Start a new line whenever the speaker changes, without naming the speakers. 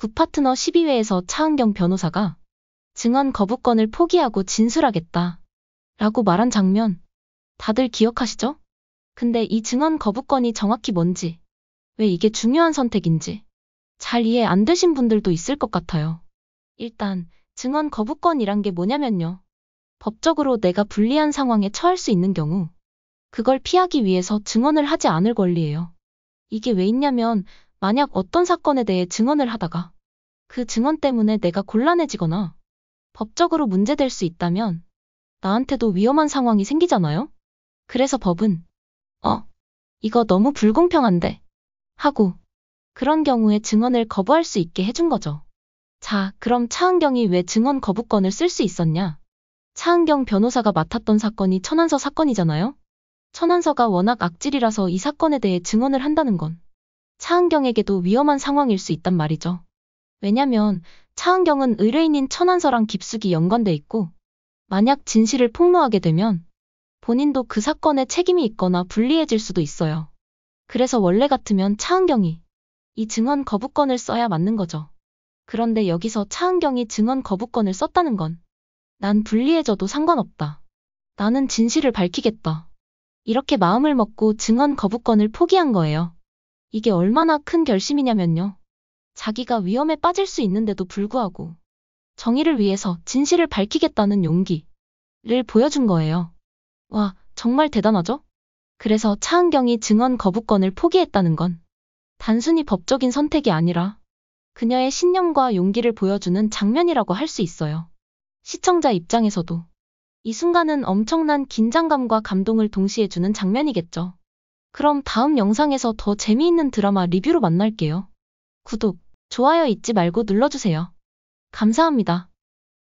구파트너 12회에서 차은경 변호사가 증언 거부권을 포기하고 진술하겠다. 라고 말한 장면. 다들 기억하시죠? 근데 이 증언 거부권이 정확히 뭔지, 왜 이게 중요한 선택인지 잘 이해 안 되신 분들도 있을 것 같아요. 일단, 증언 거부권이란 게 뭐냐면요. 법적으로 내가 불리한 상황에 처할 수 있는 경우, 그걸 피하기 위해서 증언을 하지 않을 권리예요. 이게 왜 있냐면 만약 어떤 사건에 대해 증언을 하다가 그 증언 때문에 내가 곤란해지거나 법적으로 문제될 수 있다면 나한테도 위험한 상황이 생기잖아요? 그래서 법은, 어, 이거 너무 불공평한데. 하고, 그런 경우에 증언을 거부할 수 있게 해준 거죠. 자, 그럼 차은경이 왜 증언 거부권을 쓸 수 있었냐? 차은경 변호사가 맡았던 사건이 천안서 사건이잖아요? 천안서가 워낙 악질이라서 이 사건에 대해 증언을 한다는 건 차은경에게도 위험한 상황일 수 있단 말이죠. 왜냐면 차은경은 의뢰인인 천안서랑 깊숙이 연관돼 있고 만약 진실을 폭로하게 되면 본인도 그 사건에 책임이 있거나 불리해질 수도 있어요. 그래서 원래 같으면 차은경이 이 증언 거부권을 써야 맞는 거죠. 그런데 여기서 차은경이 증언 거부권을 썼다는 건 난 불리해져도 상관없다. 나는 진실을 밝히겠다. 이렇게 마음을 먹고 증언 거부권을 포기한 거예요. 이게 얼마나 큰 결심이냐면요. 자기가 위험에 빠질 수 있는데도 불구하고 정의를 위해서 진실을 밝히겠다는 용기를 보여준 거예요. 와, 정말 대단하죠? 그래서 차은경이 증언 거부권을 포기했다는 건 단순히 법적인 선택이 아니라 그녀의 신념과 용기를 보여주는 장면이라고 할 수 있어요. 시청자 입장에서도 이 순간은 엄청난 긴장감과 감동을 동시에 주는 장면이겠죠. 그럼 다음 영상에서 더 재미있는 드라마 리뷰로 만날게요. 구독, 좋아요 잊지 말고 눌러주세요. 감사합니다.